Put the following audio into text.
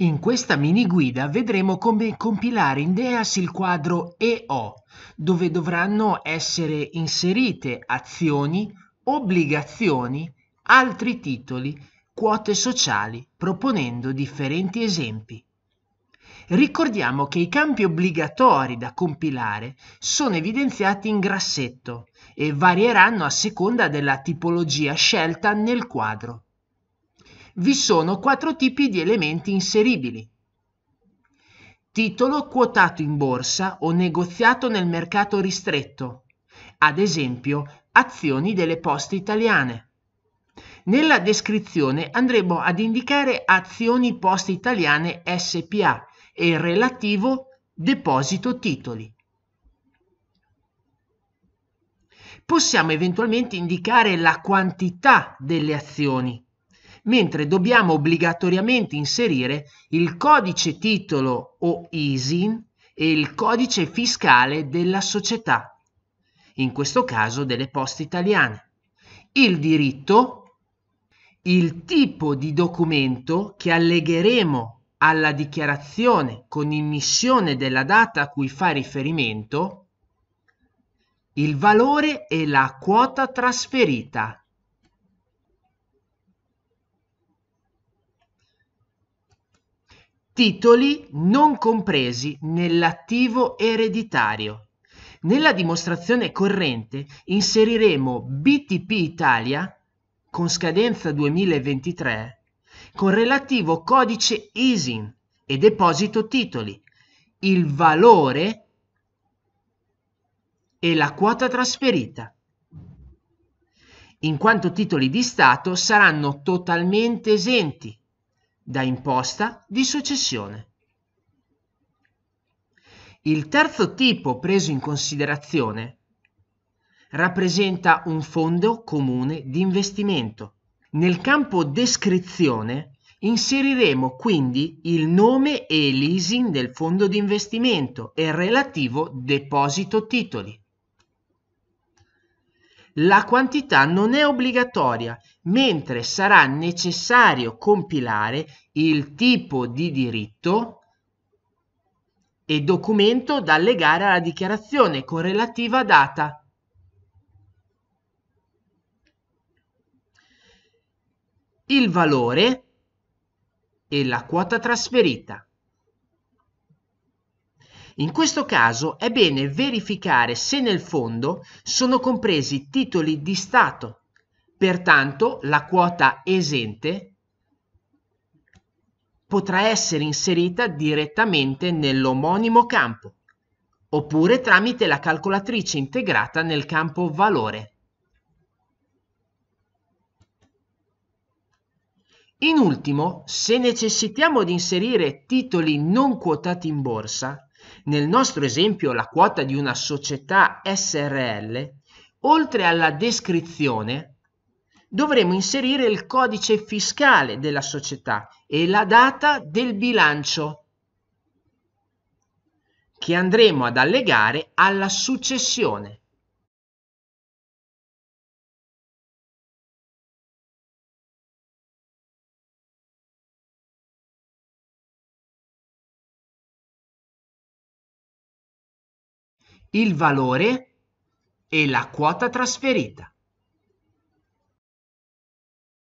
In questa mini guida vedremo come compilare in DEAS il quadro EO, dove dovranno essere inserite azioni, obbligazioni, altri titoli, quote sociali, proponendo differenti esempi. Ricordiamo che i campi obbligatori da compilare sono evidenziati in grassetto e varieranno a seconda della tipologia scelta nel quadro vi sono quattro tipi di elementi inseribili. Titolo quotato in borsa o negoziato nel mercato ristretto, ad esempio azioni delle poste italiane. Nella descrizione andremo ad indicare azioni poste italiane SPA e il relativo deposito titoli. Possiamo eventualmente indicare la quantità delle azioni mentre dobbiamo obbligatoriamente inserire il codice titolo o ISIN e il codice fiscale della società, in questo caso delle poste italiane, il diritto, il tipo di documento che allegheremo alla dichiarazione con immissione della data a cui fa riferimento, il valore e la quota trasferita. titoli non compresi nell'attivo ereditario. Nella dimostrazione corrente inseriremo BTP Italia con scadenza 2023 con relativo codice ISIN e deposito titoli, il valore e la quota trasferita, in quanto titoli di Stato saranno totalmente esenti da imposta di successione. Il terzo tipo preso in considerazione rappresenta un fondo comune di investimento. Nel campo descrizione inseriremo quindi il nome e leasing del fondo di investimento e relativo deposito titoli la quantità non è obbligatoria, mentre sarà necessario compilare il tipo di diritto e documento da legare alla dichiarazione con relativa data. Il valore e la quota trasferita. In questo caso è bene verificare se nel fondo sono compresi titoli di Stato. Pertanto la quota esente potrà essere inserita direttamente nell'omonimo campo oppure tramite la calcolatrice integrata nel campo valore. In ultimo, se necessitiamo di inserire titoli non quotati in borsa, nel nostro esempio la quota di una società SRL, oltre alla descrizione, dovremo inserire il codice fiscale della società e la data del bilancio che andremo ad allegare alla successione. il valore e la quota trasferita.